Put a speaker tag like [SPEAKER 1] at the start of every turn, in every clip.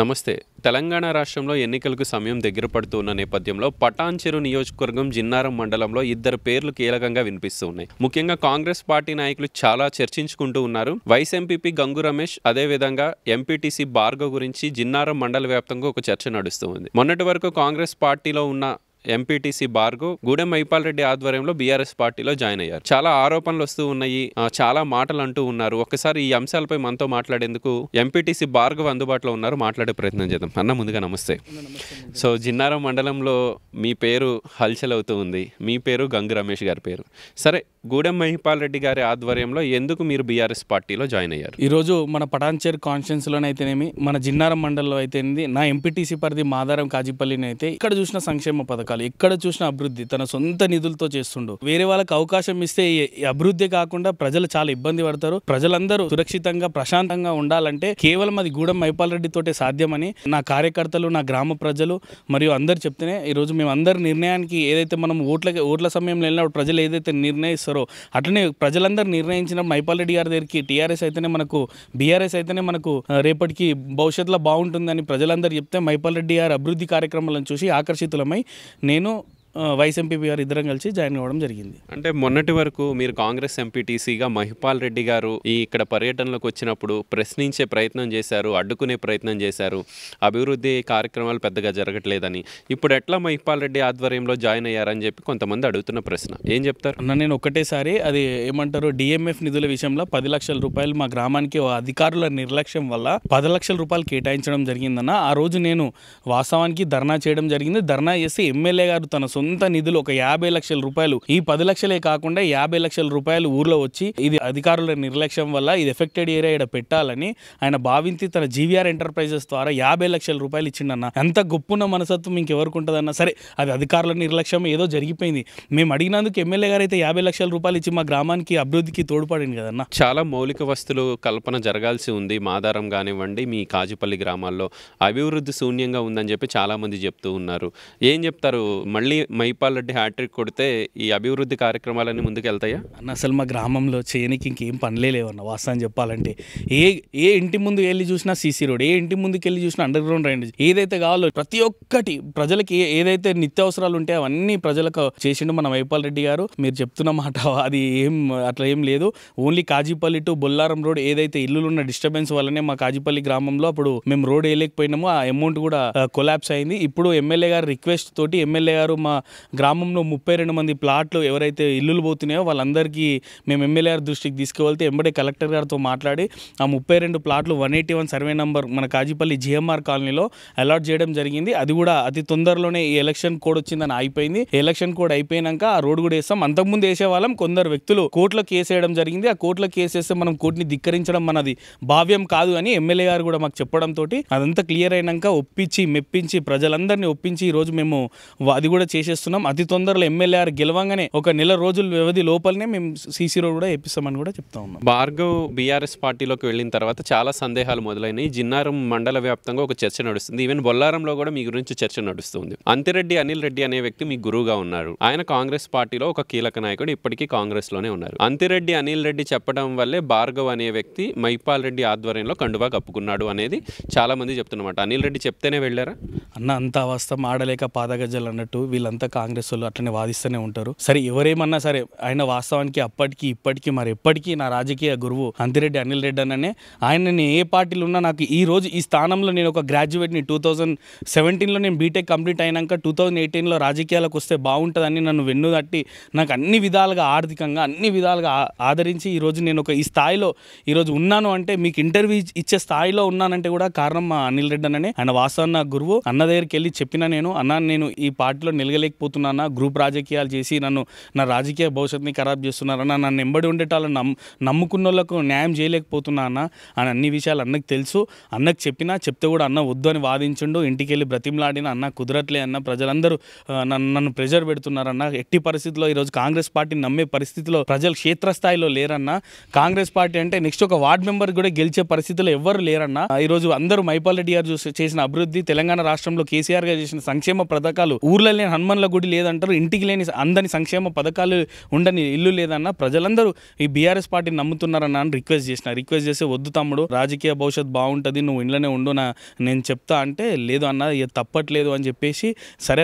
[SPEAKER 1] నమస్తే తెలంగాణ రాష్ట్రంలో ఎన్నికలకు సమయం దగ్గర పడుతూ ఉన్న నేపథ్యంలో పటాన్చెరు నియోజకవర్గం జిన్నారం మండలంలో ఇద్దరు పేర్లు కీలకంగా వినిపిస్తూ ఉన్నాయి ముఖ్యంగా కాంగ్రెస్ పార్టీ నాయకులు చాలా చర్చించుకుంటూ ఉన్నారు వైస్ ఎంపీపీ గంగు రమేష్ అదేవిధంగా ఎంపీటీసీ బార్గ గురించి జిన్నారం మండల వ్యాప్తంగా ఒక చర్చ నడుస్తూ ఉంది మొన్నటి వరకు కాంగ్రెస్ పార్టీలో ఉన్న ఎంపీటీసీ బార్గు గూడెం మైపాల్ రెడ్డి ఆధ్వర్యంలో బీఆర్ఎస్ పార్టీలో జాయిన్ అయ్యారు చాలా ఆరోపణలు వస్తూ ఉన్నాయి చాలా మాటలు అంటూ ఉన్నారు ఒకసారి ఈ అంశాలపై మనతో మాట్లాడేందుకు ఎంపీటీసీ బార్గు అందుబాటులో ఉన్నారు మాట్లాడే ప్రయత్నం చేద్దాం అన్న ముందుగా నమస్తే సో జిన్నారం మండలంలో మీ పేరు హల్చల్ అవుతూ ఉంది మీ పేరు గంగు రమేష్ గారి పేరు సరే గూడెం మహిపాల్ రెడ్డి గారి ఆధ్వర్యంలో ఎందుకు మీరు బీఆర్ఎస్ పార్టీలో జాయిన్ అయ్యారు
[SPEAKER 2] ఈరోజు మన పటాన్చేర్ అయితేనేమి మన జిన్నారం మండలిలో అయితే నా ఎంపీటీసీ పరిధి మాదారం కాజీపల్లిని అయితే ఇక్కడ చూసిన సంక్షేమ పథకాలు ఇక్కడ చూసిన అభివృద్ధి తన సొంత నిధులతో చేస్తుండు వేరే వాళ్ళకి అవకాశం ఇస్తే అభివృద్ధి కాకుండా ప్రజలు చాలా ఇబ్బంది పడతారు ప్రజలందరూ సురక్షితంగా ప్రశాంతంగా ఉండాలంటే కేవలం అది గూడెం మహిపాల్ రెడ్డి తోటే సాధ్యమని నా కార్యకర్తలు నా గ్రామ ప్రజలు మరియు అందరు చెప్తేనే ఈరోజు మేము అందరి నిర్ణయానికి ఏదైతే మనం ఓట్ల ఓట్ల సమయంలో వెళ్ళినప్పుడు ప్రజలు ఏదైతే నిర్ణయిస్తారో చేస్తారో అట్లనే ప్రజలందరూ నిర్ణయించిన మైపాల్ రెడ్డి గారి దగ్గరికి టీఆర్ఎస్ అయితేనే మనకు బీఆర్ఎస్ అయితేనే మనకు రేపటికి భవిష్యత్తులో బాగుంటుందని ప్రజలందరూ చెప్తే మైపాల్ రెడ్డి గారి అభివృద్ధి కార్యక్రమాలను చూసి ఆకర్షితులమై నేను వైస్ ఎంపీపీ గారు ఇద్దరం కలిసి జాయిన్ అవ్వడం జరిగింది
[SPEAKER 1] అంటే మొన్నటి వరకు మీరు కాంగ్రెస్ ఎంపీటీసీగా మహిపాల్ రెడ్డి గారు ఈ ఇక్కడ పర్యటనలకు వచ్చినప్పుడు ప్రశ్నించే ప్రయత్నం చేశారు అడ్డుకునే ప్రయత్నం చేశారు అభివృద్ధి కార్యక్రమాలు పెద్దగా జరగట్లేదని ఇప్పుడు ఎట్లా మహిపాల్ రెడ్డి ఆధ్వర్యంలో జాయిన్ అయ్యారని చెప్పి కొంతమంది అడుగుతున్న ప్రశ్న ఏం చెప్తారు
[SPEAKER 2] అన్న నేను ఒకటేసారి అది ఏమంటారు డిఎంఎఫ్ నిధుల విషయంలో పది లక్షల రూపాయలు మా గ్రామానికి అధికారుల నిర్లక్ష్యం వల్ల పది లక్షల రూపాయలు కేటాయించడం జరిగిందన్న ఆ రోజు నేను వాస్తవానికి ధర్నా చేయడం జరిగింది ధర్నా చేసి ఎమ్మెల్యే గారు తన సొంత సొంత నిధులు ఒక యాభై లక్షల రూపాయలు ఈ పది లక్షలే కాకుండా యాభై లక్షల రూపాయలు ఊర్లో వచ్చి ఇది అధికారుల నిర్లక్ష్యం వల్ల ఇది ఎఫెక్టెడ్ ఏరియా ఇక్కడ పెట్టాలని ఆయన భావించి తన జీవీఆర్ ఎంటర్ప్రైజెస్ ద్వారా యాభై లక్షల రూపాయలు ఇచ్చిండన్న ఎంత గొప్పున్న మనసత్వం ఇంకెవరికి ఉంటుందన్న సరే అది అధికారుల నిర్లక్ష్యం ఏదో జరిగిపోయింది మేము అడిగినందుకు ఎమ్మెల్యే గారు అయితే యాభై లక్షల రూపాయలు ఇచ్చి మా గ్రామానికి అభివృద్ధికి తోడ్పడింది కదన్న
[SPEAKER 1] చాలా మౌలిక వస్తువులు కల్పన జరగాల్సి ఉంది మాదారం కానివ్వండి మీ కాజుపల్లి గ్రామాల్లో అభివృద్ధి శూన్యంగా ఉందని చెప్పి చాలామంది చెప్తూ ఉన్నారు ఏం చెప్తారు మళ్ళీ మహిపాల్ రెడ్డి హ్యాట్రిక్ కొడితే ఈ అభివృద్ధి కార్యక్రమాలన్నీ ముందుకెళ్తాయా
[SPEAKER 2] అన్న అసలు మా గ్రామంలో చేయనికి ఇంకేం పనిలేవన్న వాస్తవం చెప్పాలంటే ఏ ఏ ఇంటి ముందు వెళ్ళి చూసినా సీసీ రోడ్ ఏ ఇంటి ముందుకు వెళ్ళి చూసినా అండర్ గ్రౌండ్ రైనేజ్ ఏదైతే కావాలో ప్రతి ఒక్కటి ప్రజలకి ఏదైతే నిత్యావసరాలు ఉంటే అవన్నీ ప్రజలకు చేసిండు మన మహిపాల్ రెడ్డి గారు మీరు చెప్తున్న మాట అది ఏం అట్లా ఏం లేదు only Kazipally to Bollaram road ఏదైతే ఇల్లులు ఉన్న డిస్టర్బెన్స్ వల్లనే మా కాజీపల్లి గ్రామంలో అప్పుడు మేము రోడ్ వేయలేకపోయినాము ఆ అమౌంట్ కూడా కొలాప్స్ అయింది ఇప్పుడు ఎమ్మెల్యే గారు రిక్వెస్ట్ తోటి ఎమ్మెల్యే గారు మా గ్రామంలో ముప్పై రెండు మంది ప్లాట్లు ఎవరైతే ఇల్లులు పోతున్నాయో వాళ్ళందరికీ మేము ఎమ్మెల్యే దృష్టికి తీసుకువెళ్తే ఎంబడే కలెక్టర్ గారితో మాట్లాడి ఆ ముప్పై రెండు ప్లాట్లు one eighty one survey number మన కాజీపల్లి జిఎంఆర్ కాలనీలో అలాట్ చేయడం జరిగింది అది కూడా అతి తొందరలోనే ఈ ఎలక్షన్ కోడ్ వచ్చిందని అయిపోయింది ఎలక్షన్ కోడ్ అయిపోయినాక ఆ రోడ్ కూడా వేస్తాం అంతకుముందు వేసేవాళ్ళం కొందరు వ్యక్తులు కోర్టులో కేసు వేయడం జరిగింది ఆ కోర్టులో కేసు వేస్తే మనం కోర్టుని ధిక్కరించడం మనది భావ్యం కాదు అని ఎమ్మెల్యే గారు కూడా మాకు చెప్పడంతో అదంతా క్లియర్ అయినాక ఒప్పించి మెప్పించి ప్రజలందరినీ ఒప్పించి ఈరోజు మేము అది కూడా చేసే చేస్తున్నాం అతి తొందరలో ఎమ్మెల్యేఆర్ గెలవంగానే ఒక నెల రోజుల వ్యవధి లోపలనే మేము సీసీ రోడ్ కూడా ఇప్పిస్తామని కూడా చెప్తా
[SPEAKER 1] ఉన్నాం భార్గవ్ బీఆర్ఎస్ పార్టీలోకి వెళ్ళిన తర్వాత చాలా సందేహాలు మొదలైనాయి జిన్నారం మండల వ్యాప్తంగా ఒక చర్చ నడుస్తుంది ఈవెన్ బొల్లారంలో కూడా మీ గురించి చర్చ నడుస్తుంది అంతిరెడ్డి అనిల్ రెడ్డి అనే వ్యక్తి మీ గురువుగా ఉన్నారు ఆయన కాంగ్రెస్ పార్టీలో ఒక కీలక నాయకుడు ఇప్పటికీ కాంగ్రెస్ లోనే ఉన్నారు అంతిరెడ్డి అనిల్ రెడ్డి చెప్పడం వల్లే భార్గవ్ అనే వ్యక్తి మైపాల్ రెడ్డి ఆధ్వర్యంలో కండువా కప్పుకున్నాడు అనేది చాలా మంది చెప్తున్నమాట అనిల్ రెడ్డి చెప్తేనే వెళ్ళారా
[SPEAKER 2] అన్న అంత అవస్థ మాడలేక పాదగజ్జలు అన్నట్టు వీళ్ళు అంతా కాంగ్రెస్ వాళ్ళు అట్లనే వాదిస్తూనే ఉంటారు సరే ఎవరేమన్నా సరే ఆయన వాస్తవానికి అప్పటికి ఇప్పటికి మరి ఎప్పటికీ నా రాజకీయ గురువు అంతిరెడ్డి అనిల్ రెడ్డి అన్ననే ఆయన ఏ పార్టీలు ఉన్నా నాకు ఈ రోజు ఈ స్థానంలో నేను ఒక గ్రాడ్యుయేట్ని టూ థౌజండ్ సెవెంటీన్లో నేను బీటెక్ కంప్లీట్ అయినాక టూ థౌజండ్ ఎయిటీన్లో రాజకీయాలకు వస్తే బాగుంటుందని నన్ను వెన్ను తట్టి నాకు అన్ని విధాలుగా ఆర్థికంగా అన్ని విధాలుగా ఆదరించి ఈరోజు నేను ఒక ఈ స్థాయిలో ఈరోజు ఉన్నాను అంటే మీకు ఇంటర్వ్యూ ఇచ్చే స్థాయిలో ఉన్నానంటే కూడా కారణం మా అనిల్ రెడ్డి అన్ననే ఆయన వాస్తవం నా గురువు అన్న దగ్గరికి వెళ్ళి చెప్పిన నేను అన్న నేను ఈ పార్టీలో నిలగలి చేయలేకపోతున్నానా గ్రూప్ రాజకీయాలు చేసి నన్ను నా రాజకీయ భవిష్యత్తుని ఖరాబ్ చేస్తున్నారన్న నన్ను ఎంబడి ఉండేటాలను నమ్ నమ్ముకున్న వాళ్ళకు న్యాయం చేయలేకపోతున్నానా అని అన్ని విషయాలు అన్నకు తెలుసు అన్నకు చెప్పినా చెప్తే కూడా అన్న వద్దు అని వాదించుండు ఇంటికి వెళ్ళి బ్రతిమలాడిన అన్న కుదరట్లే అన్న ప్రజలందరూ నన్ను నన్ను ప్రెజర్ పెడుతున్నారన్న ఎట్టి పరిస్థితిలో ఈరోజు కాంగ్రెస్ పార్టీని నమ్మే పరిస్థితిలో ప్రజలు క్షేత్రస్థాయిలో లేరన్న కాంగ్రెస్ పార్టీ అంటే నెక్స్ట్ ఒక వార్డ్ మెంబర్ కూడా గెలిచే పరిస్థితిలో ఎవ్వరు లేరన్న ఈరోజు అందరూ మైపాల్ రెడ్డి గారు చేసిన అభివృద్ధి తెలంగాణ రాష్ట్రంలో కేసీఆర్ గారు చేసిన సంక్షేమ పథకాలు ఊర్లలో హనుమ అమ్మన్ల గుడి లేదంటారు ఇంటికి లేని అందని సంక్షేమ పథకాలు ఉండని ఇల్లు లేదన్న ప్రజలందరూ ఈ బీఆర్ఎస్ పార్టీని నమ్ముతున్నారన్న అని రిక్వెస్ట్ చేసిన రిక్వెస్ట్ చేస్తే వద్దు తమ్ముడు రాజకీయ భవిష్యత్ బాగుంటుంది నువ్వు ఇంట్లోనే ఉండు నా నేను చెప్తా అంటే లేదు అన్న తప్పట్లేదు అని చెప్పేసి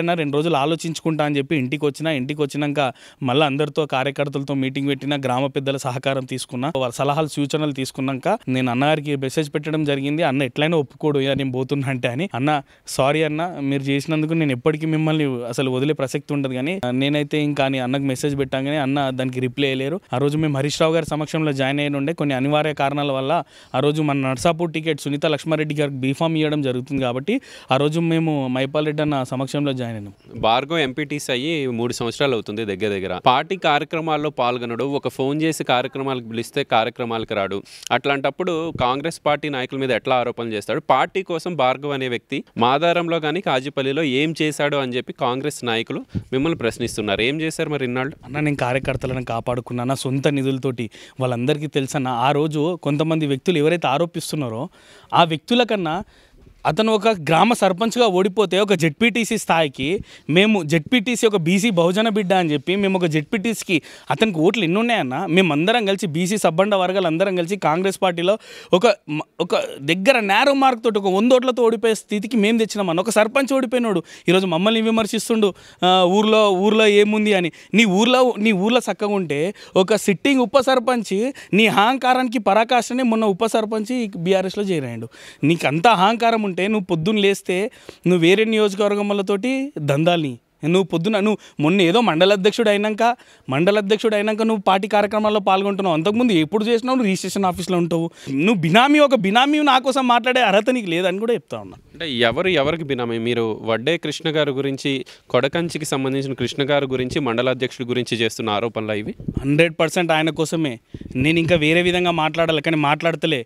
[SPEAKER 2] అన్న రెండు రోజులు ఆలోచించుకుంటా అని చెప్పి ఇంటికి వచ్చిన ఇంటికి వచ్చినాక మళ్ళీ అందరితో కార్యకర్తలతో మీటింగ్ పెట్టిన గ్రామ పెద్దల సహకారం తీసుకున్నా వాళ్ళ సలహాలు సూచనలు తీసుకున్నాక నేను అన్నగారికి మెసేజ్ పెట్టడం జరిగింది అన్న ఎట్లయినా ఒప్పుకోడు నేను పోతున్నా అంటే అని అన్న సారీ అన్న మీరు చేసినందుకు నేను ఎప్పటికీ మిమ్మల్ని అసలు వదిలే ప్రసక్తి ఉండదు కానీ నేనైతే ఇంకా అన్నకు మెసేజ్ పెట్టాగానే అన్న దానికి రిప్లై అయ్యలేరు ఆ రోజు మేము హరీష్ రావు గారి సమక్షంలో జాయిన్ అయిన ఉండే కొన్ని అనివార్య కారణాల వల్ల ఆ రోజు మన నర్సాపూర్ టికెట్ సునీత లక్ష్మారెడ్డి గారికి బీఫామ్ ఇవ్వడం జరుగుతుంది కాబట్టి ఆ రోజు మేము మైపాల్ రెడ్డి అన్న సమక్షంలో జాయిన్ అయినాం
[SPEAKER 1] భార్గవ్ ఎంపీటీస్ అయ్యి మూడు సంవత్సరాలు అవుతుంది దగ్గర దగ్గర పార్టీ కార్యక్రమాల్లో పాల్గొనడు ఒక ఫోన్ చేసి కార్యక్రమాలకు పిలిస్తే కార్యక్రమాలకు రాడు అట్లాంటప్పుడు కాంగ్రెస్ పార్టీ నాయకుల మీద ఎట్లా ఆరోపణలు చేస్తాడు పార్టీ కోసం భార్గవ్ అనే వ్యక్తి మాదారంలో కానీ కాజీపల్లిలో ఏం చేశాడు అని చెప్పి కాంగ్రెస్ నాయకులు మిమ్మల్ని ప్రశ్నిస్తున్నారు ఏం చేశారు మరి ఇన్నాళ్ళు
[SPEAKER 2] అన్న నేను కార్యకర్తలను కాపాడుకున్నా నా సొంత నిధులతోటి వాళ్ళందరికీ తెలుసన్న ఆ రోజు కొంతమంది వ్యక్తులు ఎవరైతే ఆరోపిస్తున్నారో ఆ వ్యక్తుల కన్నా అతను ఒక గ్రామ సర్పంచ్గా ఓడిపోతే ఒక జెడ్పీటీసీ స్థాయికి మేము జెడ్పీటీసీ ఒక బీసీ బహుజన బిడ్డ అని చెప్పి మేము ఒక జెడ్పీటీసీకి అతనికి ఓట్లు ఎన్ని ఉన్నాయన్న మేమందరం కలిసి బీసీ సబ్బండ వర్గాలు అందరం కలిసి కాంగ్రెస్ పార్టీలో ఒక ఒక దగ్గర నేరో మార్క్ తోటి ఒక వంద ఓట్లతో ఓడిపోయే స్థితికి మేము తెచ్చినామన్న ఒక సర్పంచ్ ఓడిపోయినాడు ఈరోజు మమ్మల్ని విమర్శిస్తుండు ఊర్లో ఊర్లో ఏముంది అని నీ ఊర్లో నీ ఊర్లో చక్కగా ఉంటే ఒక సిట్టింగ్ ఉప సర్పంచ్ నీ అహంకారానికి పరాకాష్ఠనే మొన్న ఉప సర్పంచ్ బీఆర్ఎస్లో చేరాడు నీకు అంత అహంకారం ఉంటే నువ్వు పొద్దున్న లేస్తే నువ్వు వేరే నియోజకవర్గములతోటి దందాల్ని నువ్వు పొద్దున నువ్వు మొన్న ఏదో మండల అధ్యక్షుడు అయినాక మండల అధ్యక్షుడు అయినాక నువ్వు పార్టీ కార్యక్రమాల్లో పాల్గొంటున్నావు అంతకుముందు ఎప్పుడు చేసినావు నువ్వు రిజిస్ట్రేషన్ ఆఫీస్లో ఉంటావు నువ్వు బినామీ ఒక బినామీ నా కోసం మాట్లాడే అర్హత నీకు లేదని కూడా చెప్తా ఉన్నా
[SPEAKER 1] అంటే ఎవరు ఎవరికి బినామీ మీరు వడ్డే కృష్ణ గారి గురించి కొడకంచికి సంబంధించిన కృష్ణ గారి గురించి మండల అధ్యక్షుడి గురించి చేస్తున్న ఆరోపణలు ఇవి
[SPEAKER 2] హండ్రెడ్ పర్సెంట్ ఆయన కోసమే నేను ఇంకా వేరే విధంగా మాట్లాడాలి కానీ మాట్లాడతలే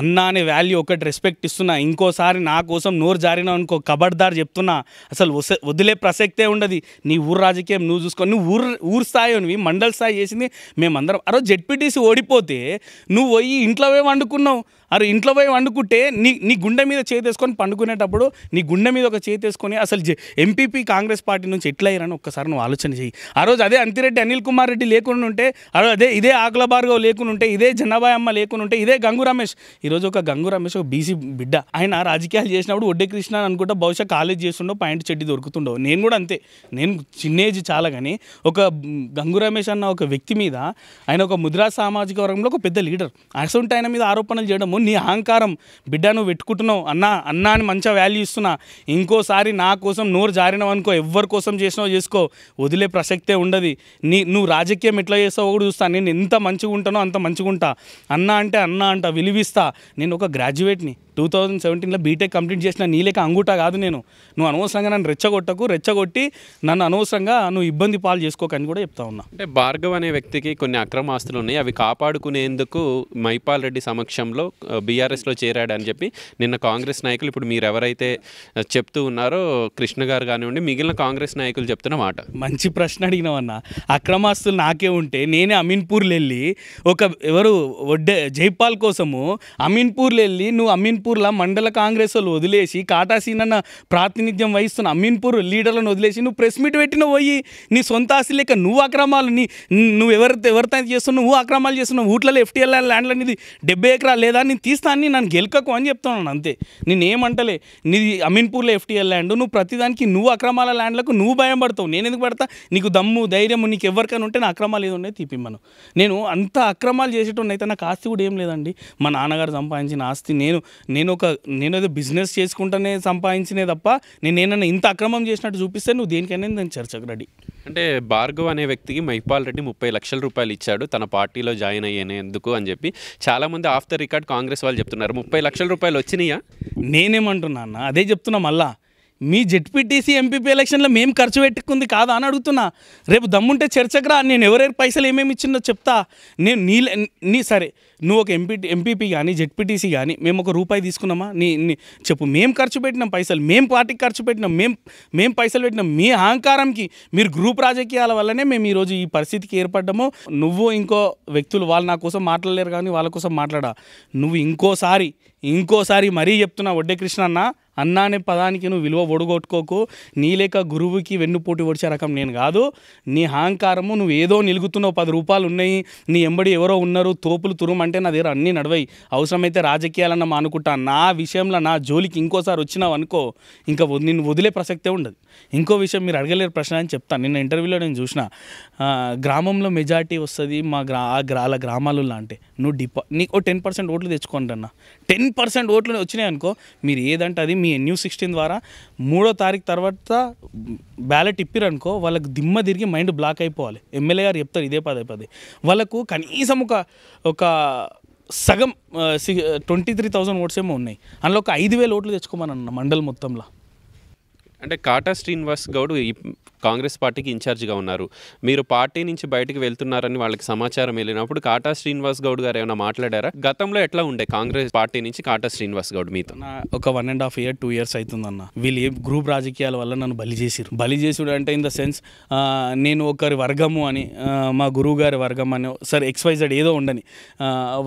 [SPEAKER 2] అన్న అనే వాల్యూ ఒకటి రెస్పెక్ట్ ఇస్తున్నా ఇంకోసారి నా కోసం నోరు జారిన అనుకో కబడ్దార్ చెప్తున్నా అసలు వదిలే ప్రసక్తే ఉండదు నీ ఊరు రాజకీయం నువ్వు చూసుకొని నువ్వు ఊరు ఊరు స్థాయి అని మండల స్థాయి చేసింది మేమందరం అరో జెడ్పీటీసీ ఓడిపోతే నువ్వు పోయి ఇంట్లో పోయి వండుకున్నావు అరే ఇంట్లో పోయి వండుకుంటే నీ నీ గుండె మీద చేతేసుకొని పండుకునేటప్పుడు నీ గుండె మీద ఒక చేతేసుకొని అసలు ఎంపీపీ కాంగ్రెస్ పార్టీ నుంచి ఎట్లయ్యారని ఒక్కసారి నువ్వు ఆలోచన చేయి ఆ రోజు అదే అంతిరెడ్డి అనిల్ కుమార్ రెడ్డి లేకుండా ఉంటే అదే ఇదే ఆకుల భార్గవ్ లేకుండా ఉంటే ఇదే జనాభాయమ్మ అమ్మ లేకుండా ఉంటే ఇదే గంగు రమేష్ ఈరోజు ఒక గంగు రమేష్ ఒక బీసీ బిడ్డ ఆయన రాజకీయాలు చేసినప్పుడు ఒడ్డే కృష్ణ అనుకుంటా బహుశా కాలేజ్ చేస్తుండో పాయింట్ చెడ్డి దొరుకుతుండో నేను కూడా అంతే నేను చిన్న ఏజ్ చాలా కానీ ఒక గంగు రమేష్ అన్న ఒక వ్యక్తి మీద ఆయన ఒక ముద్రా సామాజిక వర్గంలో ఒక పెద్ద లీడర్ అసంటే ఆయన మీద ఆరోపణలు చేయడము నీ అహంకారం బిడ్డ నువ్వు పెట్టుకుంటున్నావు అన్నా అన్నా అని మంచిగా వాల్యూ ఇస్తున్నా ఇంకోసారి నా కోసం నోరు జారినవు అనుకో ఎవరి కోసం చేసినావు చేసుకో వదిలే ప్రసక్తే ఉండదు నీ నువ్వు రాజకీయం ఎట్లా చేస్తావు కూడా చూస్తా నేను ఎంత మంచిగా ఉంటానో అంత మంచిగా ఉంటా అన్న అంటే అన్న అంట విలువిస్తా నేను ఒక గ్రాడ్యుయేట్ని టూ థౌజండ్ సెవెంటీన్లో బీటెక్ కంప్లీట్ చేసిన నీలేక అంగూట కాదు నేను నువ్వు అనవసరంగా నన్ను రెచ్చగొట్టకు రెచ్చగొట్టి నన్ను అనవసరంగా నువ్వు ఇబ్బంది పాలు చేసుకోకని కూడా చెప్తా ఉన్నా
[SPEAKER 1] అంటే భార్గవ్ అనే వ్యక్తికి కొన్ని అక్రమ ఆస్తులు ఉన్నాయి అవి కాపాడుకునేందుకు మైపాల్ రెడ్డి సమక్షంలో బీఆర్ఎస్లో చేరాడని చెప్పి నిన్న కాంగ్రెస్ నాయకులు ఇప్పుడు మీరు ఎవరైతే చెప్తూ ఉన్నారో కృష్ణ గారు కానివ్వండి మిగిలిన కాంగ్రెస్ నాయకులు చెప్తున్న మాట
[SPEAKER 2] మంచి ప్రశ్న అడిగినవన్న అక్రమాస్తులు నాకే ఉంటే నేనే అమీన్పూర్లు వెళ్ళి ఒక ఎవరు వడ్డే జైపాల్ కోసము అమీన్పూర్లు వెళ్ళి నువ్వు అమీన్ అమీన్పూర్లో మండల కాంగ్రెస్ వాళ్ళు వదిలేసి కాటాసీనన్న ప్రాతినిధ్యం వహిస్తున్న అమీన్పూర్ లీడర్లను వదిలేసి నువ్వు ప్రెస్ మీట్ పెట్టిన పోయి నీ సొంత ఆస్తి లేక నువ్వు అక్రమాలు నీ నువ్వు ఎవరి ఎవరితో చేస్తున్నావు నువ్వు అక్రమాలు చేస్తున్నావు ఊట్లలో ఎఫ్టీఎల్ ల్యాండ్లు అనేది డెబ్బై ఎకరాలు లేదా నేను తీస్తాను నన్ను గెలకకు అని చెప్తున్నాను అంతే నేనేమంటలే నీ అమీన్పూర్లో ఎఫ్టీఎల్ ల్యాండ్ నువ్వు ప్రతిదానికి నువ్వు అక్రమాల ల్యాండ్లకు నువ్వు భయం పడతావు నేను ఎందుకు పడతా నీకు దమ్ము ధైర్యము నీకు ఎవరికైనా ఉంటే నా అక్రమాలు ఏదో ఉన్నాయి తీపిమ్మను నేను అంత అక్రమాలు చేసేటోన్నైతే నాకు ఆస్తి కూడా ఏం లేదండి మా నాన్నగారు సంపాదించిన ఆస్తి నేను నేను ఒక నేను ఏదో బిజినెస్ చేసుకుంటేనే సంపాదించినే తప్ప నేను ఏమన్నా ఇంత అక్రమం చేసినట్టు చూపిస్తే నువ్వు దేనికైనా నేను చర్చకు రెడీ
[SPEAKER 1] అంటే భార్గవ్ అనే వ్యక్తికి మహిపాల్ రెడ్డి ముప్పై లక్షల రూపాయలు ఇచ్చాడు తన పార్టీలో జాయిన్ అయ్యేందుకు అని చెప్పి చాలామంది ఆఫ్ ద రికార్డ్ కాంగ్రెస్ వాళ్ళు చెప్తున్నారు ముప్పై లక్షల రూపాయలు వచ్చినాయా నేనేమంటున్నా అన్న అదే చెప్తున్నా మళ్ళా మీ జెడ్పీటీసీ
[SPEAKER 2] ఎంపీపీ ఎలక్షన్లో మేము ఖర్చు పెట్టుకుంది కాదా అని అడుగుతున్నా రేపు దమ్ముంటే చర్చకు నేను ఎవరెవరి పైసలు ఏమేమి ఇచ్చిందో చెప్తా నేను నీ నీ సరే నువ్వు ఒక ఎంపీ ఎంపీపీ కానీ జెడ్పీటీసీ కానీ మేము ఒక రూపాయి తీసుకున్నామా నీ చెప్పు మేము ఖర్చు పెట్టినాం పైసలు మేము పార్టీకి ఖర్చు పెట్టినాం మేము మేము పైసలు పెట్టినాం మీ అహంకారంకి మీరు గ్రూప్ రాజకీయాల వల్లనే మేము ఈరోజు ఈ పరిస్థితికి ఏర్పడ్డము నువ్వు ఇంకో వ్యక్తులు వాళ్ళు నా కోసం మాట్లాడలేరు కానీ వాళ్ళ కోసం మాట్లాడా నువ్వు ఇంకోసారి ఇంకోసారి మరీ చెప్తున్నా వడ్డే కృష్ణ అన్న అన్న అనే పదానికి నువ్వు విలువ ఒడగొట్టుకోకు నీలేక గురువుకి వెన్నుపోటు ఒడిచే రకం నేను కాదు నీ అహంకారము నువ్వు ఏదో నిలుగుతున్నావు పది రూపాయలు ఉన్నాయి నీ ఎంబడి ఎవరో ఉన్నారు తోపులు తురుమంటే నా దగ్గర అన్నీ నడవాయి అవసరమైతే రాజకీయాలన్న అనుకుంటా నా విషయంలో నా జోలికి ఇంకోసారి వచ్చినావు అనుకో ఇంకా నిన్ను వదిలే ప్రసక్తే ఉండదు ఇంకో విషయం మీరు అడగలేరు ప్రశ్న అని చెప్తాను నిన్న ఇంటర్వ్యూలో నేను చూసిన గ్రామంలో మెజార్టీ వస్తుంది మా గ్రా గ్రాల గ్రామాలలో అంటే నువ్వు డిపా నీకు టెన్ పర్సెంట్ ఓట్లు తెచ్చుకోండి అన్న టెన్ పర్సెంట్ ఓట్లు వచ్చినాయి అనుకో మీరు ఏదంటే అది మీ న్యూ సిక్స్టీన్ ద్వారా మూడో తారీఖు తర్వాత బ్యాలెట్ ఇప్పిరనుకో వాళ్ళకి దిమ్మ తిరిగి మైండ్ బ్లాక్ అయిపోవాలి ఎమ్మెల్యే గారు చెప్తారు ఇదే పదే పదే వాళ్ళకు కనీసం ఒక ఒక సగం ట్వంటీ త్రీ థౌజండ్ ఓట్స్ ఏమో ఉన్నాయి అందులో ఒక ఐదు వేల ఓట్లు తెచ్చుకోమని అన్న మండల్ మొత్తంలో
[SPEAKER 1] అంటే కాటా శ్రీనివాస్ గౌడ్ కాంగ్రెస్ పార్టీకి ఇన్ఛార్జిగా ఉన్నారు మీరు పార్టీ నుంచి బయటకు వెళ్తున్నారని వాళ్ళకి సమాచారం వెళ్ళినప్పుడు కాటా శ్రీనివాస్ గౌడ్ గారు ఏమైనా మాట్లాడారా గతంలో ఎట్లా ఉండే కాంగ్రెస్ పార్టీ నుంచి కాటా శ్రీనివాస్ గౌడ్ మీతో
[SPEAKER 2] ఒక one and half year two years అవుతుందన్న వీళ్ళు ఏ గ్రూప్ రాజకీయాల వల్ల నన్ను బలి చేసిరు బలి చేసుడు అంటే ఇన్ ద సెన్స్ నేను ఒకరి వర్గము అని మా గురువు గారి వర్గం అని సరే ఎక్స్వైజెడ్ ఏదో ఉండని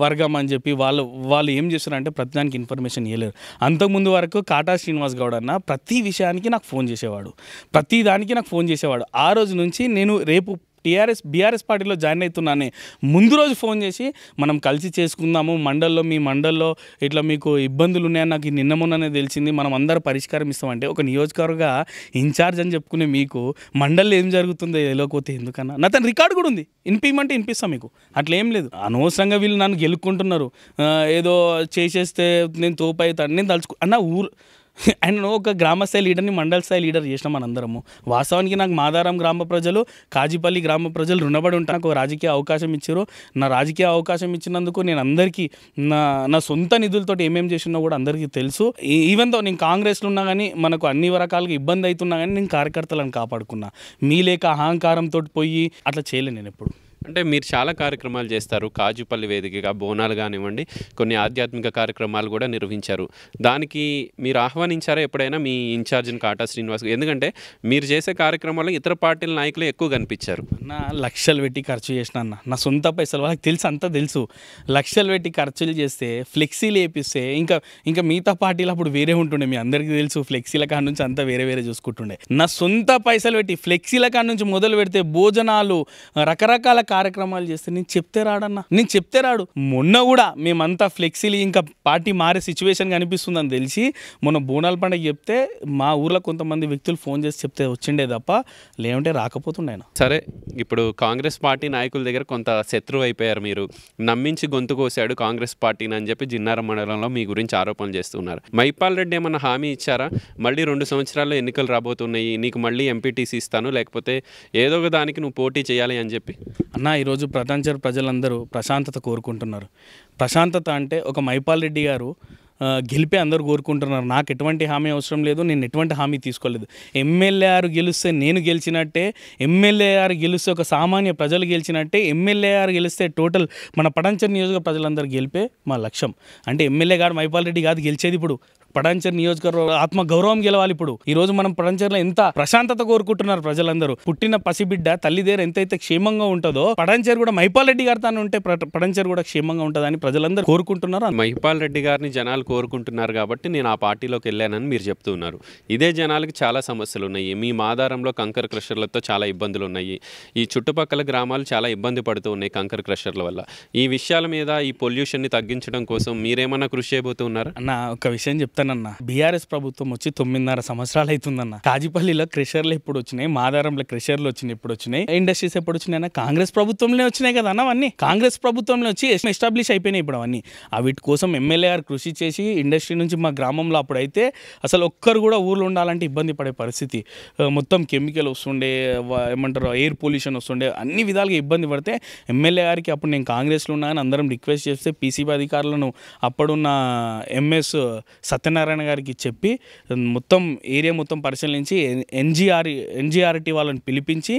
[SPEAKER 2] వర్గం అని చెప్పి వాళ్ళు వాళ్ళు ఏం చేస్తున్నారంటే ప్రతిదానికి ఇన్ఫర్మేషన్ ఇవ్వలేరు అంతకుముందు వరకు కాటా శ్రీనివాస్ గౌడ్ అన్న ప్రతి విషయానికి నాకు ఫోన్ చేసేవాడు ప్రతి దానికి నాకు ఫోన్ చేసేవాడు ఆ రోజు నుంచి నేను రేపు టీఆర్ఎస్ బీఆర్ఎస్ పార్టీలో జాయిన్ అవుతున్నానే ముందు రోజు ఫోన్ చేసి మనం కలిసి చేసుకుందాము మండల్లో మీ మండల్లో ఇట్లా మీకు ఇబ్బందులు ఉన్నాయని నాకు నిన్న మొన్ననే తెలిసింది మనం అందరూ పరిష్కారం ఇస్తామంటే ఒక నియోజకవర్గ ఇన్ఛార్జ్ అని చెప్పుకునే మీకు మండల్లో ఏం జరుగుతుందో తెలియకపోతే ఎందుకన్నా నా తన రికార్డు కూడా ఉంది ఇనిపించమంటే ఇన్పిస్తాం మీకు అట్లా ఏం లేదు అనవసరంగా వీళ్ళు నన్ను గెలుక్కుంటున్నారు ఏదో చేసేస్తే నేను తోపు అవుతాను నేను తలుచుకు అన్న ఊరు అండ్ ఒక గ్రామ స్థాయి లీడర్ని మండల స్థాయి లీడర్ చేసినాం మనందరము వాస్తవానికి నాకు మాదారం గ్రామ ప్రజలు కాజీపల్లి గ్రామ ప్రజలు రుణపడి ఉంటాను నాకు రాజకీయ అవకాశం ఇచ్చారు నా రాజకీయ అవకాశం ఇచ్చినందుకు నేను అందరికీ నా నా సొంత నిధులతో ఏమేం చేసినా కూడా అందరికీ తెలుసు ఈవెన్ దో నేను కాంగ్రెస్లో ఉన్నా కానీ మనకు అన్ని రకాలుగా ఇబ్బంది అవుతున్నా కానీ నేను కార్యకర్తలను కాపాడుకున్నా మీ లేక అహంకారంతో పోయి అట్లా చేయలే నేను ఎప్పుడు
[SPEAKER 1] అంటే మీరు చాలా కార్యక్రమాలు చేస్తారు కాజుపల్లి వేదికగా బోనాలు కానివ్వండి కొన్ని ఆధ్యాత్మిక కార్యక్రమాలు కూడా నిర్వహించారు దానికి మీరు ఆహ్వానించారా ఎప్పుడైనా మీ ఇన్ఛార్జిని కాటా శ్రీనివాస్ ఎందుకంటే మీరు చేసే కార్యక్రమాల్లో ఇతర పార్టీల నాయకులు ఎక్కువ కనిపించారు
[SPEAKER 2] నా లక్షలు పెట్టి ఖర్చు చేసిన అన్న నా సొంత పైసలు వాళ్ళకి తెలుసు అంతా తెలుసు లక్షలు పెట్టి ఖర్చులు చేస్తే ఫ్లెక్సీలు వేపిస్తే ఇంకా ఇంకా మిగతా పార్టీలు అప్పుడు వేరే ఉంటుండే మీ అందరికీ తెలుసు ఫ్లెక్సీల కాడ నుంచి అంతా వేరే వేరే చూసుకుంటుండే నా సొంత పైసలు పెట్టి ఫ్లెక్సీల కాడ నుంచి మొదలు పెడితే భోజనాలు రకరకాల కార్యక్రమాలు చేస్తే నేను చెప్తే రాడన్నా నేను చెప్తే రాడు మొన్న కూడా మేమంతా ఫ్లెక్సీలు ఇంకా పార్టీ మారే సిచ్యువేషన్ కనిపిస్తుందని తెలిసి మొన్న బోనాల పండుగ చెప్తే మా ఊర్లో కొంతమంది వ్యక్తులు ఫోన్ చేసి చెప్తే వచ్చిండే తప్ప లేకుంటే రాకపోతుండే
[SPEAKER 1] సరే ఇప్పుడు కాంగ్రెస్ పార్టీ నాయకుల దగ్గర కొంత శత్రువు అయిపోయారు మీరు నమ్మించి గొంతు కోసాడు కాంగ్రెస్ పార్టీని అని చెప్పి జిన్నారం మండలంలో మీ గురించి ఆరోపణలు చేస్తున్నారు మైపాల్ రెడ్డి ఏమన్నా హామీ ఇచ్చారా మళ్ళీ రెండు సంవత్సరాల్లో ఎన్నికలు రాబోతున్నాయి నీకు మళ్ళీ ఎంపీటీసీ ఇస్తాను లేకపోతే ఏదో ఒక దానికి నువ్వు పోటీ చేయాలి అని చెప్పి అన్న ఈరోజు
[SPEAKER 2] ప్రపంచ ప్రజలందరూ ప్రశాంతత కోరుకుంటున్నారు ప్రశాంతత అంటే ఒక మైపాల్ రెడ్డి గారు గెలిపే అందరూ కోరుకుంటున్నారు నాకు ఎటువంటి హామీ అవసరం లేదు నేను ఎటువంటి హామీ తీసుకోలేదు ఎమ్మెల్యే ఆరు గెలిస్తే నేను గెలిచినట్టే ఎమ్మెల్యే ఆరు గెలిస్తే ఒక సామాన్య ప్రజలు గెలిచినట్టే ఎమ్మెల్యే ఆరు గెలిస్తే టోటల్ మన పడంచర్ నియోజక ప్రజలందరూ గెలిపే మా లక్ష్యం అంటే ఎమ్మెల్యే గారు మైపాల్ రెడ్డి కాదు గెలిచేది ఇప్పుడు పడంచర్ నియోజకవర్గ ఆత్మ గౌరవం గెలవాలి ఇప్పుడు ఈ రోజు మనం పడంచర్లో ఎంత ప్రశాంతత కోరుకుంటున్నారు ప్రజలందరూ పుట్టిన పసిబిడ్డ తల్లిదేరు ఎంతైతే క్షేమంగా ఉంటుందో పడంచర్ కూడా
[SPEAKER 1] మహిపాల్ రెడ్డి గారు తాను ఉంటే పడంచర్ కూడా క్షేమంగా ఉంటుందని ప్రజలందరూ కోరుకుంటున్నారు మహిపాల్ రెడ్డి గారిని జనాలు కోరుకుంటున్నారు కాబట్టి నేను ఆ పార్టీలోకి వెళ్ళానని మీరు చెప్తున్నారు ఇదే జనాలకు చాలా సమస్యలు ఉన్నాయి మీ మాదారంలో కంకర్ క్రషర్లతో చాలా ఇబ్బందులు ఉన్నాయి ఈ చుట్టుపక్కల గ్రామాలు చాలా ఇబ్బంది పడుతూ ఉన్నాయి కంకర్ క్రషర్ల వల్ల ఈ విషయాల మీద ఈ పొల్యూషన్ని తగ్గించడం కోసం మీరేమన్నా కృషి అయిపోతున్నారు
[SPEAKER 2] అన్న ఒక విషయం చెప్తాను చెప్తానన్న బీఆర్ఎస్ ప్రభుత్వం వచ్చి తొమ్మిదిన్నర సంవత్సరాలు అవుతుందన్న కాజీపల్లిలో క్రెషర్లు ఎప్పుడు వచ్చినాయి మాదారంలో క్రెషర్లు వచ్చినాయి ఎప్పుడు వచ్చినాయి ఇండస్ట్రీస్ ఎప్పుడు వచ్చినాయి కాంగ్రెస్ ప్రభుత్వంలో వచ్చినాయి కదా అన్న అవన్నీ కాంగ్రెస్ ప్రభుత్వంలో వచ్చి ఎస్టాబ్లిష్ అయిపోయినాయి ఇప్పుడు అవన్నీ వీటి కోసం ఎమ్మెల్యే గారు కృషి చేసి ఇండస్ట్రీ నుంచి మా గ్రామంలో అప్పుడైతే అసలు ఒక్కరు కూడా ఊర్లో ఉండాలంటే ఇబ్బంది పడే పరిస్థితి మొత్తం కెమికల్ వస్తుండే ఏమంటారు ఎయిర్ పొల్యూషన్ వస్తుండే అన్ని విధాలుగా ఇబ్బంది పడితే ఎమ్మెల్యే గారికి అప్పుడు నేను కాంగ్రెస్లో ఉన్నాను అందరం రిక్వెస్ట్ చేస్తే పీసీబీ అధికారులను అప్పుడున్న ఎంఎస్ సత్య సత్యనారాయణ గారికి చెప్పి మొత్తం ఏరియా మొత్తం పరిశీలించి ఎన్జిఆర్ ఎన్జిఆర్టీ వాళ్ళని పిలిపించి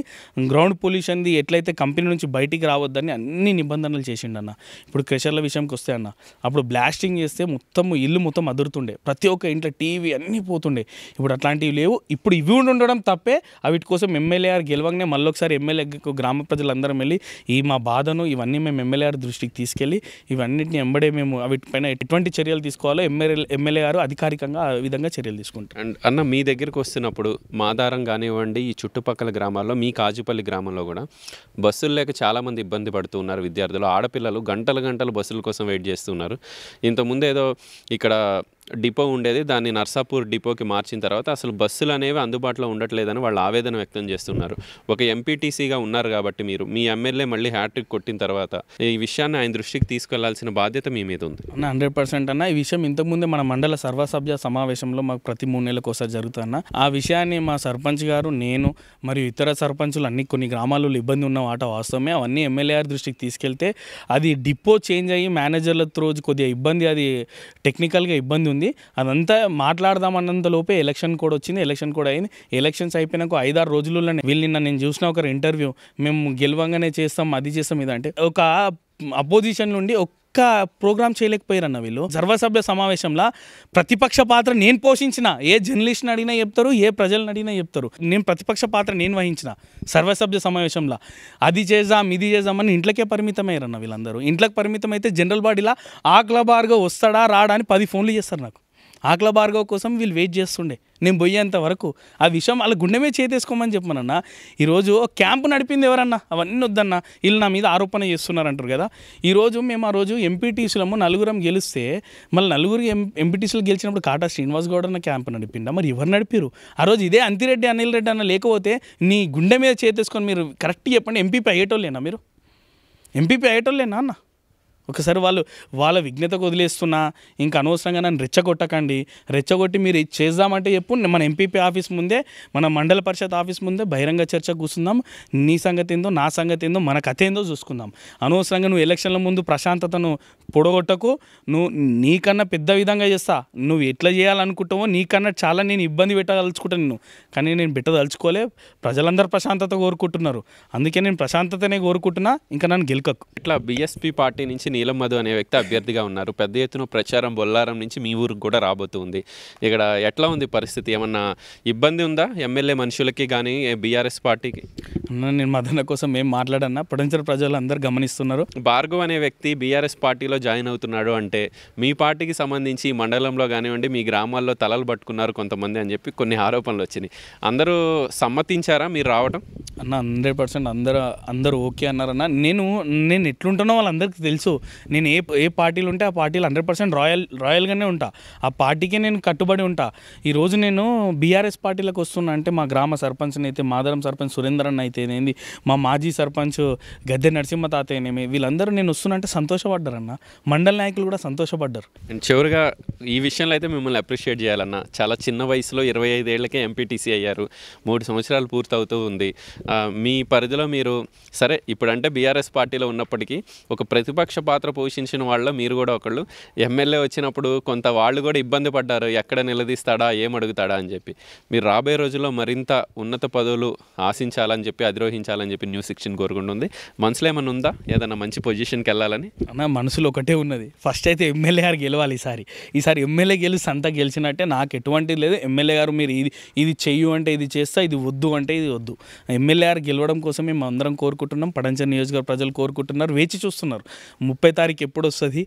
[SPEAKER 2] గ్రౌండ్ పొల్యూషన్ది ఎట్లయితే కంపెనీ నుంచి బయటికి రావద్దని అన్ని నిబంధనలు చేసిండన్న ఇప్పుడు క్రెషర్ల విషయంకి వస్తే అన్న అప్పుడు బ్లాస్టింగ్ చేస్తే మొత్తం ఇల్లు మొత్తం అదురుతుండే ప్రతి ఒక్క ఇంట్లో టీవీ అన్నీ పోతుండే ఇప్పుడు అట్లాంటివి లేవు ఇప్పుడు ఇవి ఉండడం తప్పే వీటి కోసం ఎమ్మెల్యే గారు గెలవగానే మళ్ళీ ఒకసారి ఎమ్మెల్యే గ్రామ ప్రజలందరం వెళ్ళి ఈ మా బాధను ఇవన్నీ మేము ఎమ్మెల్యే దృష్టికి తీసుకెళ్ళి ఇవన్నిటిని ఎంబడే మేము వీటిపైన ఎటువంటి చర్యలు తీసుకోవాలో ఎమ్మెల్యే
[SPEAKER 1] ఎమ్మెల్యే గారు అధికారికంగా ఆ విధంగా చర్యలు తీసుకుంటారు అండ్ అన్న మీ దగ్గరికి వస్తున్నప్పుడు మాదారం కానివ్వండి ఈ చుట్టుపక్కల గ్రామాల్లో మీ కాజుపల్లి గ్రామంలో కూడా బస్సులు లేక చాలామంది ఇబ్బంది పడుతున్నారు విద్యార్థులు ఆడపిల్లలు గంటలు గంటలు బస్సుల కోసం వెయిట్ చేస్తున్నారు ఇంతకుముందు ఏదో ఇక్కడ డిపో ఉండేది దాన్ని నర్సాపూర్ డిపోకి మార్చిన తర్వాత అసలు బస్సులు అనేవి అందుబాటులో ఉండట్లేదని వాళ్ళు ఆవేదన వ్యక్తం చేస్తున్నారు ఒక ఎంపీటీసీగా ఉన్నారు కాబట్టి మీరు మీ ఎమ్మెల్యే మళ్ళీ హ్యాట్రిక్ కొట్టిన తర్వాత ఈ విషయాన్ని ఆయన దృష్టికి తీసుకెళ్లాల్సిన బాధ్యత మీ మీద ఉంది
[SPEAKER 2] హండ్రెడ్ పర్సెంట్ అన్న ఈ విషయం ఇంతకుముందే మన మండల సర్వసభ్య సమావేశంలో మాకు ప్రతి మూడు నెలలకు ఒకసారి జరుగుతున్న ఆ విషయాన్ని మా సర్పంచ్ గారు నేను మరియు ఇతర సర్పంచులు అన్ని కొన్ని గ్రామాల్లో ఇబ్బంది ఉన్న వాట వాస్తవమే అవన్నీ ఎమ్మెల్యే గారి దృష్టికి తీసుకెళ్తే అది డిపో చేంజ్ అయ్యి మేనేజర్ల రోజు కొద్దిగా ఇబ్బంది అది టెక్నికల్గా ఇబ్బంది ఉంది జరిగింది అదంతా మాట్లాడదామన్నంత లోపే ఎలక్షన్ కూడా వచ్చింది ఎలక్షన్ కూడా అయింది ఎలక్షన్స్ అయిపోయినాక ఐదారు రోజులు వీళ్ళు నిన్న నేను చూసిన ఒక ఇంటర్వ్యూ మేము గెలవంగానే చేస్తాం అది చేస్తాం ఇదంటే ఒక అపోజిషన్ నుండి ఒక ఒక్క ప్రోగ్రామ్ చేయలేకపోయారన్న వీళ్ళు సర్వసభ్య సమావేశంలో ప్రతిపక్ష పాత్ర నేను పోషించిన ఏ జర్నలిస్ట్ని అడిగినా చెప్తారు ఏ ప్రజలను అడిగినా చెప్తారు నేను ప్రతిపక్ష పాత్ర నేను వహించిన సర్వసభ్య సమావేశంలో అది చేద్దాం ఇది చేద్దామని ఇంట్లోకే పరిమితమయ్యారన్న వీళ్ళందరూ ఇంట్లోకి పరిమితం అయితే జనరల్ బాడీలా ఆకల బార్గో వస్తాడా రాడా అని పది ఫోన్లు చేస్తారు నాకు ఆకల బార్గో కోసం వీళ్ళు వెయిట్ చేస్తుండే నేను పోయేంత వరకు ఆ విషయం వాళ్ళ గుండెమే చేతేసుకోమని చెప్పమనన్న ఈరోజు క్యాంప్ నడిపింది ఎవరన్నా అవన్నీ వద్దన్న వీళ్ళు నా మీద ఆరోపణ చేస్తున్నారంటారు కదా ఈరోజు మేము ఆ రోజు ఎంపీటీసీలము నలుగురం గెలిస్తే మళ్ళీ నలుగురు ఎం ఎంపీటీసీలు గెలిచినప్పుడు కాటా శ్రీనివాస్ గౌడ్ అన్న క్యాంపు నడిపిండా మరి ఎవరు నడిపారు ఆ రోజు ఇదే అంతిరెడ్డి అనిల్ రెడ్డి అన్న లేకపోతే నీ గుండె మీద చేతేసుకొని మీరు కరెక్ట్ చెప్పండి ఎంపీపీ అయ్యేటోళ్ళేనా మీరు ఎంపీపీ అయ్యేటోళ్ళేనా అన్న ఒకసారి వాళ్ళు వాళ్ళ విఘ్నతకు వదిలేస్తున్నా ఇంకా అనవసరంగా నన్ను రెచ్చగొట్టకండి రెచ్చగొట్టి మీరు చేద్దామంటే చెప్పు మన ఎంపీపీ ఆఫీస్ ముందే మన మండల పరిషత్ ఆఫీస్ ముందే బహిరంగ చర్చ కూర్చుందాం నీ సంగతి ఏందో నా సంగతి ఏందో మన కథ ఏందో చూసుకుందాం అనవసరంగా నువ్వు ఎలక్షన్ల ముందు ప్రశాంతతను పొడగొట్టకు నువ్వు నీకన్నా పెద్ద విధంగా చేస్తా నువ్వు ఎట్లా చేయాలనుకుంటావో నీకన్నా చాలా నేను ఇబ్బంది పెట్టదలుచుకుంటాను నేను కానీ నేను బిడ్డ తలుచుకోలే ప్రజలందరూ ప్రశాంతత కోరుకుంటున్నారు అందుకే నేను ప్రశాంతతనే కోరుకుంటున్నా ఇంకా నన్ను
[SPEAKER 1] గెలుకక్కు ఇట్లా బీఎస్పీ పార్టీ నుంచి నీలం మధు అనే వ్యక్తి అభ్యర్థిగా ఉన్నారు పెద్ద ఎత్తున ప్రచారం బొల్లారం నుంచి మీ ఊరికి కూడా రాబోతుంది ఇక్కడ ఎట్లా ఉంది పరిస్థితి ఏమన్నా ఇబ్బంది ఉందా ఎమ్మెల్యే మనుషులకి కానీ బీఆర్ఎస్ పార్టీకి
[SPEAKER 2] నేను మదన కోసం ఏం మాట్లాడన్నా ప్రపంచ ప్రజలు అందరు
[SPEAKER 1] గమనిస్తున్నారు భార్గవ్ అనే వ్యక్తి బీఆర్ఎస్ పార్టీలో జాయిన్ అవుతున్నాడు అంటే మీ పార్టీకి సంబంధించి మండలంలో కానివ్వండి మీ గ్రామాల్లో తలలు పట్టుకున్నారు కొంతమంది అని చెప్పి కొన్ని ఆరోపణలు వచ్చినాయి అందరూ సమ్మతించారా మీరు రావడం
[SPEAKER 2] అన్న హండ్రెడ్ పర్సెంట్ అందరూ అందరూ ఓకే అన్నారన్న నేను నేను ఎట్లుంటానో వాళ్ళందరికీ తెలుసు నేను ఏ ఏ పార్టీలు ఉంటే ఆ పార్టీలు హండ్రెడ్ పర్సెంట్ రాయల్ రాయల్గానే ఉంటా ఆ పార్టీకే నేను కట్టుబడి ఉంటా ఈరోజు నేను బీఆర్ఎస్ పార్టీలకు వస్తున్నా అంటే మా గ్రామ సర్పంచ్ని అయితే మాదరం సర్పంచ్ సురేందర్ అన్న అయితే ఏంది మా మాజీ సర్పంచ్ గద్దె నరసింహ తాతయ్యనేమి వీళ్ళందరూ నేను వస్తున్నా అంటే సంతోషపడ్డారన్న మండల నాయకులు కూడా సంతోషపడ్డారు
[SPEAKER 1] చివరిగా ఈ విషయంలో అయితే మిమ్మల్ని అప్రిషియేట్ చేయాలన్న చాలా చిన్న వయసులో ఇరవై ఐదేళ్లకే ఎంపీటీసీ ఎస్సీ అయ్యారు మూడు సంవత్సరాలు పూర్తవుతూ ఉంది మీ పరిధిలో మీరు సరే ఇప్పుడంటే బీఆర్ఎస్ పార్టీలో ఉన్నప్పటికీ ఒక ప్రతిపక్ష పాత్ర పోషించిన వాళ్ళు మీరు కూడా ఒకళ్ళు ఎమ్మెల్యే వచ్చినప్పుడు కొంత వాళ్ళు కూడా ఇబ్బంది పడ్డారు ఎక్కడ నిలదీస్తాడా ఏం అడుగుతాడా అని చెప్పి మీరు రాబోయే రోజుల్లో మరింత ఉన్నత పదవులు ఆశించాలని చెప్పి అధిరోహించాలని చెప్పి న్యూస్ సిక్షన్ కోరుకుంటుంది మనసులో ఏమైనా ఉందా ఏదైనా మంచి పొజిషన్కి వెళ్ళాలని
[SPEAKER 2] అన్న మనసులో ఒకటే ఉన్నది ఫస్ట్ అయితే ఎమ్మెల్యే గారు గెలవాలి ఈసారి ఈసారి ఎమ్మెల్యే గెలిచి సంత గెలిచినట్టే నాకు ఎటువంటిది లేదు ఎమ్మెల్యే గారు మీరు ఇది ఇది చెయ్యి చేయు అంటే ఇది చేస్తా ఇది వద్దు అంటే ఇది వద్దు ఎమ్మెల్యేఆర్ గెలవడం కోసం మేము అందరం కోరుకుంటున్నాం పడంచ నియోజకవర్గ ప్రజలు కోరుకుంటున్నారు వేచి చూస్తున్నారు ముప్పై తారీఖు ఎప్పుడు వస్తుంది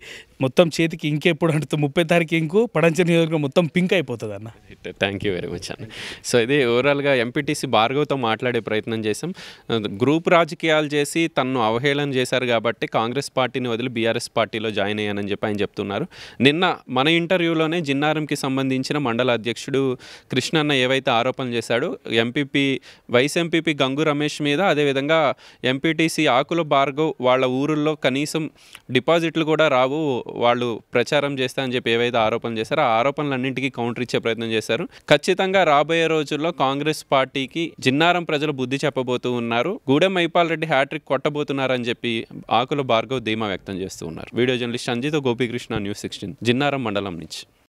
[SPEAKER 2] మొత్తం చేతికి ఇంకెప్పుడు అంటుంది ముప్పై తారీఖు ఇంకు పడంచ నియోజకవర్గం మొత్తం పింక్ అయిపోతుంది అన్న
[SPEAKER 1] థ్యాంక్ యూ వెరీ మచ్ అన్న సో ఇది ఓవరాల్గా ఎంపీటీసీ భార్గవ్తో మాట్లాడే ప్రయత్నం చేసాం గ్రూప్ రాజకీయాలు చేసి తను అవహేళన చేశారు కాబట్టి కాంగ్రెస్ పార్టీని వదిలి బీఆర్ఎస్ పార్టీలో జాయిన్ అయ్యానని చెప్పి ఆయన చెప్తున్నారు నిన్న మన ఇంటర్వ్యూలోనే జిన్నారంకి సంబంధించిన మండల అధ్యక్షుడు కృష్ణన్న ఏవైతే ఆరోపణ ఆరోపణలు చేశాడు MPP vice MPP Gangu Ramesh మీద అదేవిధంగా ఎంపీటీసీ ఆకుల భార్గవ్ వాళ్ళ ఊరుల్లో కనీసం డిపాజిట్లు కూడా రావు వాళ్ళు ప్రచారం చేస్తా అని చెప్పి ఏవైతే ఆరోపణలు చేశారో ఆ ఆరోపణలన్నింటికీ కౌంటర్ ఇచ్చే ప్రయత్నం చేశారు ఖచ్చితంగా రాబోయే రోజుల్లో కాంగ్రెస్ పార్టీకి జిన్నారం ప్రజలు బుద్ధి చెప్పబోతూ ఉన్నారు గూడెం మైపాల్ రెడ్డి హ్యాట్రిక్ కొట్టబోతున్నారని చెప్పి ఆకుల భార్గవ్ ధీమా వ్యక్తం చేస్తూ ఉన్నారు video journalist Sanjeetha Gopikrishna news sixteen Jinnaram మండలం నుంచి